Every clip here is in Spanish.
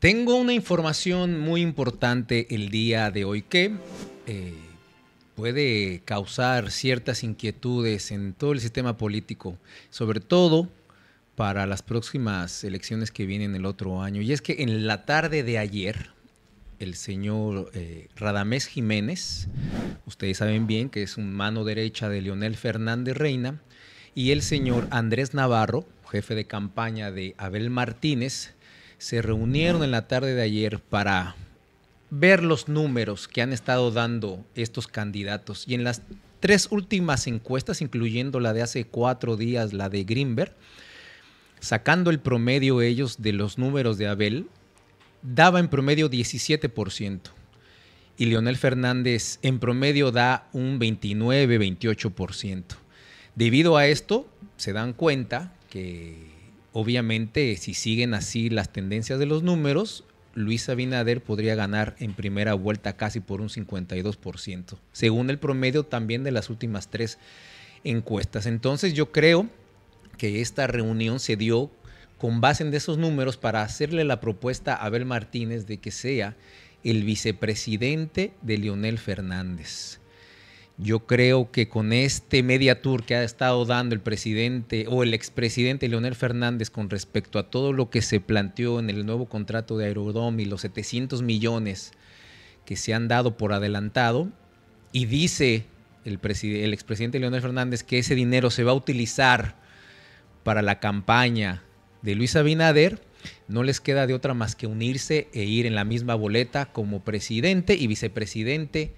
Tengo una información muy importante el día de hoy que eh, puede causar ciertas inquietudes en todo el sistema político, sobre todo para las próximas elecciones que vienen el otro año. Y es que en la tarde de ayer, el señor eh, Radamés Jiménez, ustedes saben bien que es un mano derecha de Leonel Fernández Reina, y el señor Andrés Navarro, jefe de campaña de Abel Martínez, se reunieron en la tarde de ayer para ver los números que han estado dando estos candidatos. Y en las tres últimas encuestas, incluyendo la de hace cuatro días, la de Greenberg, sacando el promedio ellos de los números de Abel, daba en promedio 17%. Y Leonel Fernández en promedio da un 29-28%. Debido a esto, se dan cuenta que obviamente, si siguen así las tendencias de los números, Luis Abinader podría ganar en primera vuelta casi por un 52%, según el promedio también de las últimas tres encuestas. Entonces yo creo que esta reunión se dio con base en esos números para hacerle la propuesta a Abel Martínez de que sea el vicepresidente de Lionel Fernández. Yo creo que con este media tour que ha estado dando el presidente o el expresidente Leonel Fernández con respecto a todo lo que se planteó en el nuevo contrato de Aerodrome y los 700 millones que se han dado por adelantado, y dice el, el expresidente Leonel Fernández que ese dinero se va a utilizar para la campaña de Luis Abinader, no les queda de otra más que unirse e ir en la misma boleta como presidente y vicepresidente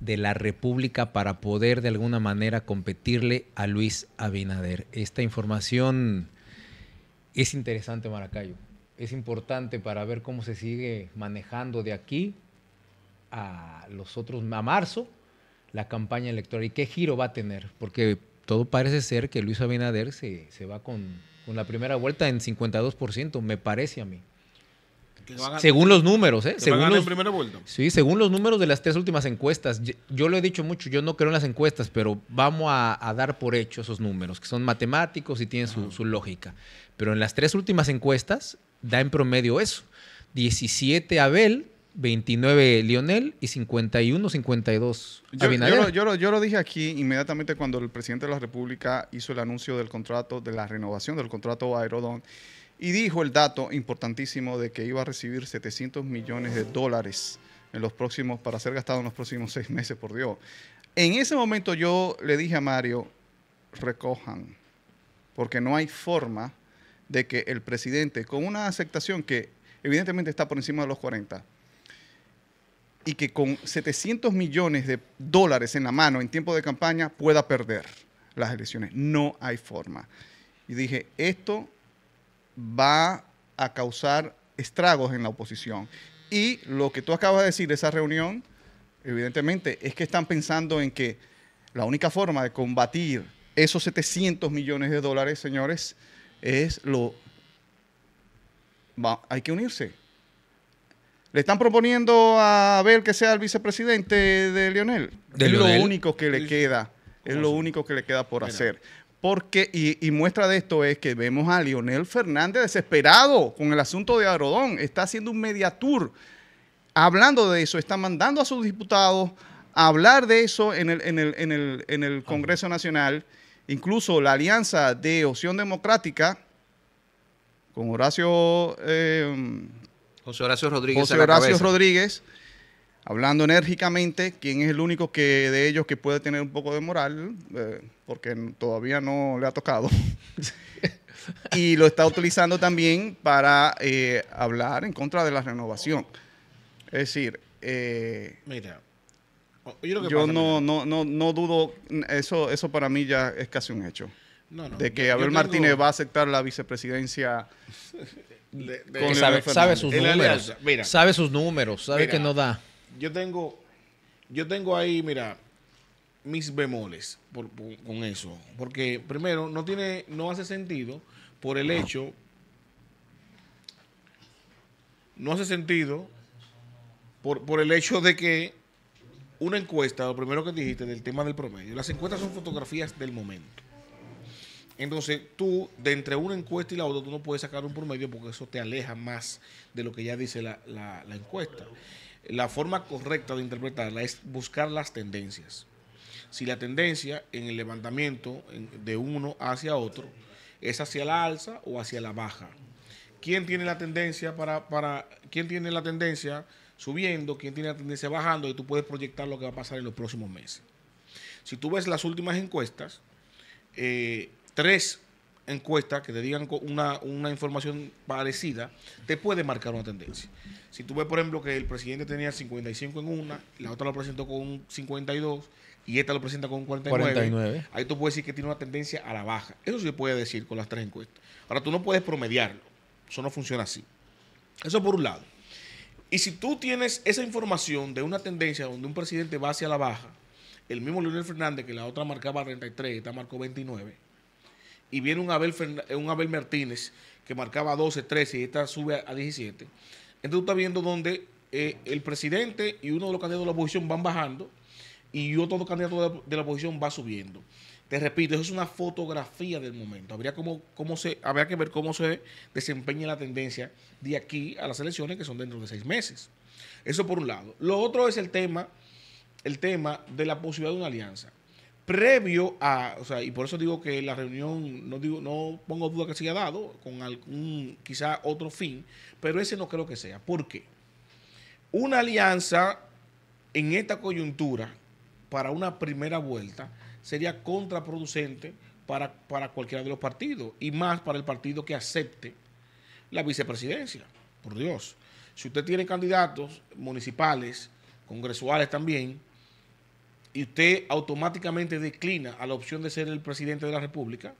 de la República para poder de alguna manera competirle a Luis Abinader. Esta información es interesante, Maracayo. Es importante para ver cómo se sigue manejando de aquí a los otros, a marzo, la campaña electoral y qué giro va a tener, porque todo parece ser que Luis Abinader se, va con, con la primera vuelta en 52%, me parece a mí según los números, ¿eh? Según los, Sí, según los números de las tres últimas encuestas. Yo, lo he dicho mucho, yo no creo en las encuestas, pero vamos a, dar por hecho esos números, que son matemáticos y tienen su, lógica. Pero en las tres últimas encuestas da en promedio eso. 17 Abel, 29 Lionel y 51, 52 yo, yo, lo, yo, dije aquí inmediatamente cuando el presidente de la República hizo el anuncio del contrato, de la renovación del contrato Aerodón y dijo el dato importantísimo de que iba a recibir 700 millones de dólares en los próximos, para ser gastado en los próximos seis meses, por Dios. En ese momento yo le dije a Mario, recojan, porque no hay forma de que el presidente, con una aceptación que evidentemente está por encima de los 40, y que con 700 millones de dólares en la mano en tiempo de campaña pueda perder las elecciones. No hay forma. Y dije, esto va a causar estragos en la oposición. Y lo que tú acabas de decir de esa reunión, evidentemente, es que están pensando en que la única forma de combatir esos 700 millones de dólares, señores, es lo... hay que unirse. Le están proponiendo a Abel que sea el vicepresidente de Lionel. es lo único que le queda. Es lo único que le queda por hacer. Porque, y, muestra de esto es que vemos a Lionel Fernández desesperado con el asunto de Agrodón. Está haciendo un mediatur hablando de eso, está mandando a sus diputados a hablar de eso en el, Congreso Nacional. Incluso la alianza de Opción Democrática con Horacio... Eh, José Horacio Rodríguez. José Horacio Rodríguez hablando enérgicamente, quien es el único que de ellos que puede tener un poco de moral, eh, porque todavía no le ha tocado. y lo está utilizando también para eh, hablar en contra de la renovación. Es decir, eh, yo, no, no, no, no dudo, eso, eso para mí ya es casi un hecho. de que Abel Martínez va a aceptar la vicepresidencia de, con sabe, sus números, sabe sus números, sabe que no da yo tengo, yo tengo ahí, mira, mis bemoles por, con eso. Porque, primero, no tiene, no hace sentido por el hecho. No hace sentido por, por el hecho de que una encuesta, lo primero que dijiste del tema del promedio, las encuestas son fotografías del momento. Entonces, tú, de entre una encuesta y la otra, tú no puedes sacar un promedio porque eso te aleja más de lo que ya dice la encuesta la forma correcta de interpretarla es buscar las tendencias. Si la tendencia en el levantamiento de uno hacia otro es hacia la alza o hacia la baja. ¿Quién tiene la tendencia para, quién tiene la tendencia subiendo, quién tiene la tendencia bajando y tú puedes proyectar lo que va a pasar en los próximos meses? Si tú ves las últimas encuestas, eh, tres encuesta, que te digan una, una información parecida, te puede marcar una tendencia. Si tú ves, por ejemplo, que el presidente tenía 55 en una, la otra lo presentó con un 52 y esta lo presenta con 49, 49, ahí tú puedes decir que tiene una tendencia a la baja. Eso se puede decir con las tres encuestas. Ahora, tú no puedes promediarlo. Eso no funciona así. Eso por un lado. Y si tú tienes esa información de una tendencia donde un presidente va hacia la baja, el mismo Leonel Fernández, que la otra marcaba 33, esta marcó 29, y viene un Abel, eh, un Abel Martínez que marcaba 12, 13 y esta sube a 17. Entonces tú estás viendo donde eh, el presidente y uno de los candidatos de la oposición van bajando y otro candidato de la oposición va subiendo. Te repito, eso es una fotografía del momento. Habría, se, habría que ver cómo se desempeña la tendencia de aquí a las elecciones que son dentro de seis meses. Eso por un lado. Lo otro es el tema, el tema de la posibilidad de una alianza previo a, o sea, y por eso digo que la reunión, no digo, no pongo duda que se haya dado con algún, quizá otro fin, pero ese no creo que sea. ¿Por qué? Una alianza en esta coyuntura para una primera vuelta sería contraproducente para, para cualquiera de los partidos y más para el partido que acepte la vicepresidencia. Por Dios, si usted tiene candidatos municipales, congresuales también, y usted automáticamente declina a la opción de ser el presidente de la República,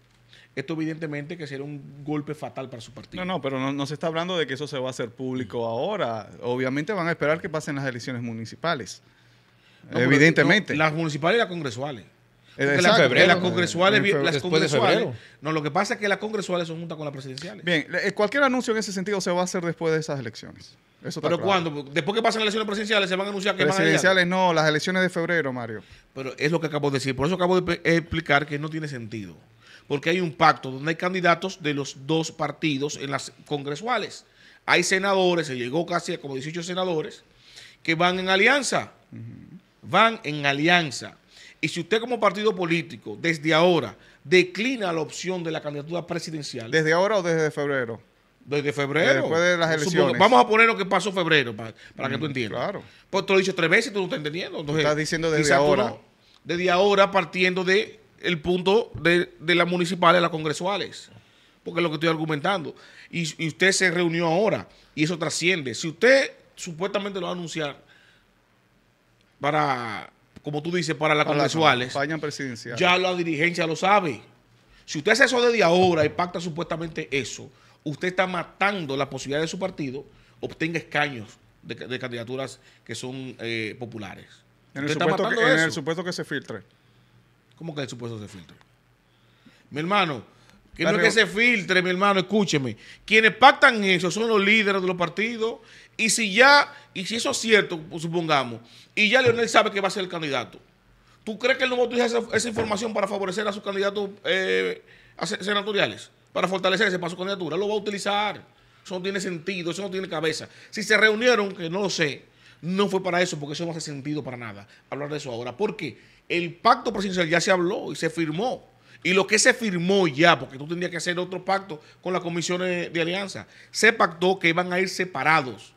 esto evidentemente que será un golpe fatal para su partido. No, no, pero no, se está hablando de que eso se va a hacer público ahora. Obviamente van a esperar que pasen las elecciones municipales. evidentemente. las municipales y las congresuales las congresuales, no, lo que pasa es que las congresuales son juntas con las presidenciales. Bien, eh, cualquier anuncio en ese sentido se va a hacer después de esas elecciones. Eso pero cuando, después que pasan las elecciones presidenciales, se van a anunciar que presidenciales van a no, las elecciones de febrero, Mario. Pero es lo que acabo de decir. Por eso acabo de explicar que no tiene sentido. Porque hay un pacto donde hay candidatos de los dos partidos en las congresuales. Hay senadores, se llegó casi a como 18 senadores, que van en alianza. Van en alianza. Y si usted como partido político, desde ahora, declina la opción de la candidatura presidencial. ¿Desde ahora o desde febrero? Desde febrero. Después de las elecciones. vamos a poner lo que pasó febrero para, que mm, tú entiendas. Claro. Pues te lo he dicho tres veces y tú no estás entendiendo. Entonces, estás diciendo desde ahora. desde ahora partiendo de el punto de, las municipales las congresuales. Porque es lo que estoy argumentando. y, usted se reunió ahora y eso trasciende. Si usted supuestamente lo va a anunciar para como tú dices, para las congresuales, ya la dirigencia lo sabe. Si usted hace eso desde ahora y pacta supuestamente eso, usted está matando la posibilidad de su partido obtenga escaños de, candidaturas que son eh, populares. el supuesto, que, en el supuesto que se filtre. ¿Cómo que el supuesto se filtre? Mi hermano, que no es que se filtre, mi hermano, escúcheme. Quienes pactan eso son los líderes de los partidos. Y si ya, y si eso es cierto, supongamos, y ya Leonel sabe que va a ser el candidato, ¿tú crees que él no va a utilizar esa, información para favorecer a sus candidatos eh, senatoriales? Para fortalecerse para su candidatura. Lo va a utilizar. Eso no tiene sentido, eso no tiene cabeza. Si se reunieron, que no lo sé, no fue para eso, porque eso no hace sentido para nada hablar de eso ahora. Porque el pacto presidencial ya se habló y se firmó. Y lo que se firmó ya, porque tú tendrías que hacer otro pacto con las comisiones de alianza, se pactó que iban a ir separados,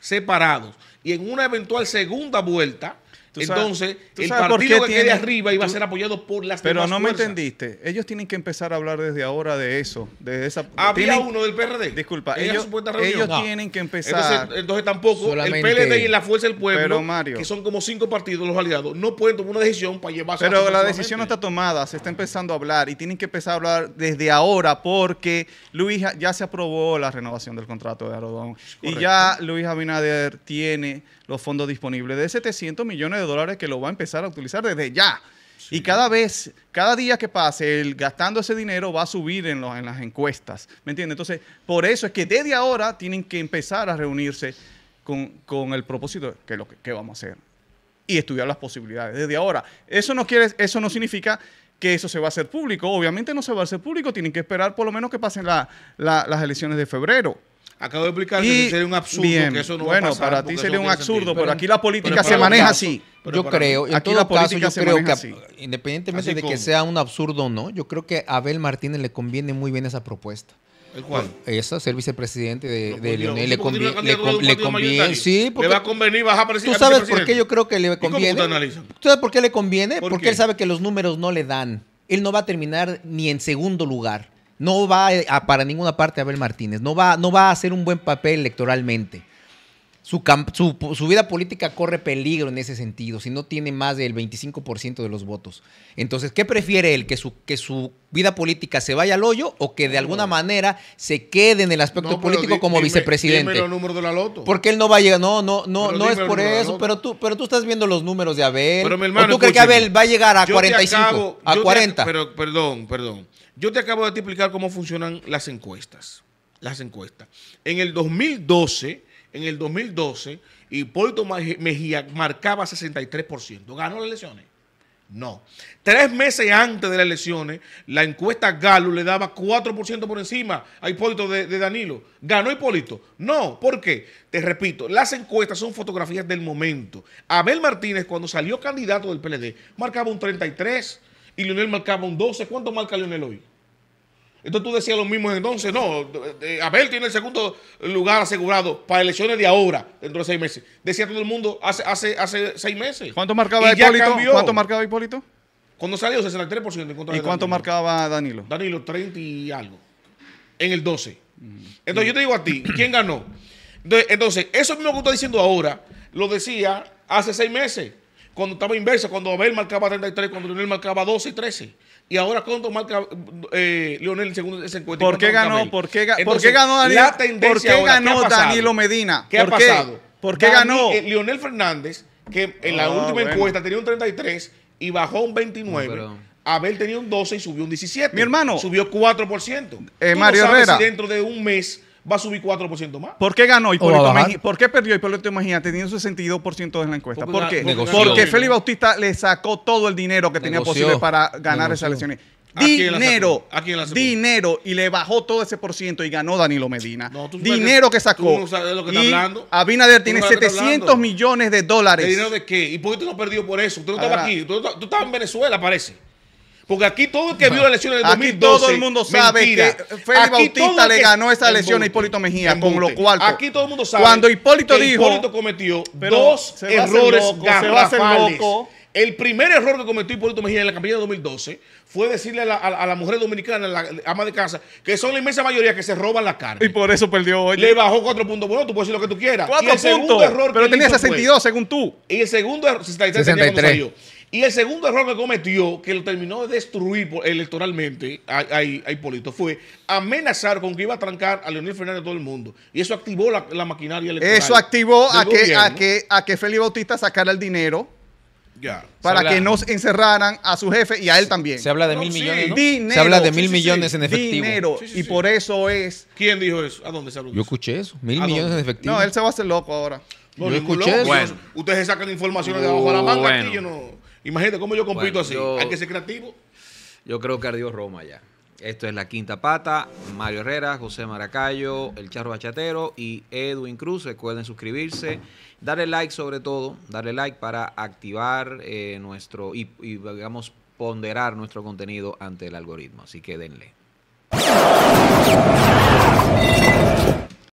separados. Y en una eventual segunda vuelta, entonces, el partido que tiene, arriba iba va a ser apoyado por las Pero no me entendiste. Ellos tienen que empezar a hablar desde ahora de eso. De esa, ah, Había uno del PRD. Disculpa. Ellos, tienen que empezar. Entonces, tampoco el PLD y la Fuerza del Pueblo, que son como cinco partidos los aliados, no pueden tomar una decisión para llevarse Pero la decisión no está tomada. Se está empezando a hablar y tienen que empezar a hablar desde ahora porque Luis ya se aprobó la renovación del contrato de Arodón. Y ya Luis Abinader tiene los fondos disponibles de 700 millones de dólares que lo va a empezar a utilizar desde ya. Y cada vez, cada día que pase, el gastando ese dinero va a subir en, en las encuestas. ¿Me entiendes? Entonces, por eso es que desde ahora tienen que empezar a reunirse con, el propósito que lo que, vamos a hacer y estudiar las posibilidades desde ahora. Eso no quiere, eso no significa que eso se va a hacer público. Obviamente no se va a hacer público, tienen que esperar por lo menos que pasen las elecciones de febrero. Acabo de explicar que sería un absurdo que eso no Bueno, para ti sería un absurdo, pero, aquí la política se maneja así. yo creo, en aquí todo la caso, yo creo que independientemente de que sea un absurdo o no, yo creo que a Abel Martínez le conviene muy bien esa propuesta. ¿El cuál? Esa, ser vicepresidente de, de Leonel. Le, conviene, le, le conviene. Sí, porque. Le va a convenir bajar ¿Tú sabes por qué yo creo que le conviene? ¿Tú sabes por qué le conviene? porque él sabe que los números no le dan. Él no va a terminar ni en segundo lugar no va a, para ninguna parte Abel Martínez, no va, no va a hacer un buen papel electoralmente. Su, vida política corre peligro en ese sentido, si no tiene más del 25% de los votos. Entonces, ¿qué prefiere él? ¿Que su, vida política se vaya al hoyo o que de alguna manera se quede en el aspecto político como vicepresidente? Porque él no va a llegar, no, no, no, no es por eso, pero tú, pero tú estás viendo los números de Abel. tú crees que Abel va a llegar a 45, a 40? pero, perdón, perdón. Yo te acabo de explicar cómo funcionan las encuestas. Las encuestas. En el 2012, en el 2012, Hipólito Mejía marcaba 63%. ¿Ganó las elecciones? No. Tres meses antes de las elecciones, la encuesta Galo le daba 4% por encima a Hipólito de, de, Danilo. ¿Ganó Hipólito? No. ¿Por qué? Te repito, las encuestas son fotografías del momento. Abel Martínez, cuando salió candidato del PLD, marcaba un 33% y Lionel marcaba un 12. ¿Cuánto marca Lionel hoy? Entonces tú decías lo mismo entonces, no, Abel tiene el segundo lugar asegurado para elecciones de ahora, dentro de seis meses. Decía todo el mundo hace, hace, hace seis meses. ¿Cuánto marcaba Hipólito? ¿Cuánto marcaba Hipólito? Cuando salió 63% ¿Y cuánto marcaba Danilo? Danilo, 30 y algo. En el 12. Mm. Entonces yo te digo a ti, ¿quién ganó? Entonces, eso mismo que tú estás diciendo ahora, lo decía hace seis meses cuando estaba inversa, cuando Abel marcaba 33, cuando Leonel marcaba 12 y 13. Y ahora cuánto marca eh, Leonel en segundo ese encuentro. ¿Por qué ganó? ¿Por qué, ganó Danilo? ¿Por qué ganó Danilo Medina? ¿Qué ha pasado? ¿Por qué ganó? Eh, Leonel Fernández, que en la ah, última encuesta tenía un 33 y bajó un 29. Abel tenía un 12 y subió un 17. Mi hermano. Subió 4%. Eh, Mario Si dentro de un mes va a subir 4% más. ¿Por qué ganó Hipólito Mejía? ¿Por qué perdió Hipólito Mejía teniendo 62% de la encuesta? ¿Por qué? Porque Félix Bautista le sacó todo el dinero que tenía posible para ganar esas elecciones. Dinero, Aquí dinero, y le bajó todo ese por ciento y ganó Danilo Medina. dinero que sacó. Tú no sabes de lo que está y Abinader tiene 700 millones de dólares. ¿De dinero de qué? ¿Y por qué tú no perdió por eso? Tú no estabas aquí, tú estabas en Venezuela, parece. Porque aquí todo el que vio la lesión del 2012, aquí todo el mundo sabe que Félix Bautista le ganó esa lesión a Hipólito Mejía, con lo cual aquí todo el mundo sabe. Cuando Hipólito dijo, Hipólito cometió dos errores loco, garrafales. El primer error que cometió Hipólito Mejía en la campaña de 2012 fue decirle a la, a, mujer dominicana, la ama de casa, que son la inmensa mayoría que se roban la carne. Y por eso perdió hoy. Le bajó cuatro puntos. Bueno, tú puedes decir lo que tú quieras. Cuatro puntos. pero tenía 62, según tú. Y el segundo error, 63, 63. Tenía y el segundo error que cometió, que lo terminó de destruir electoralmente a, Hipólito, fue amenazar con que iba a trancar a Leonel Fernández a todo el mundo. Y eso activó la, maquinaria electoral. Eso activó a que, a que, a, que, Félix Bautista sacara el dinero ya, para que no encerraran a su jefe y a él también. Se habla de mil millones. ¿no? se habla de mil millones en efectivo. Dinero. y por eso es. ¿Quién dijo eso? ¿A dónde se Yo escuché eso. Mil millones en efectivo. No, él se va a hacer loco ahora. yo escuché Eso. Ustedes sacan información de abajo a la manga uh, aquí, no. Imagínate cómo yo compito así. Hay que ser creativo. Yo creo que ardió Roma ya. Esto es La Quinta Pata, Mario Herrera, José Maracayo, El Charro Bachatero y Edwin Cruz. Recuerden suscribirse, darle like sobre todo, darle like para activar eh, nuestro y, y, digamos ponderar nuestro contenido ante el algoritmo. Así que denle.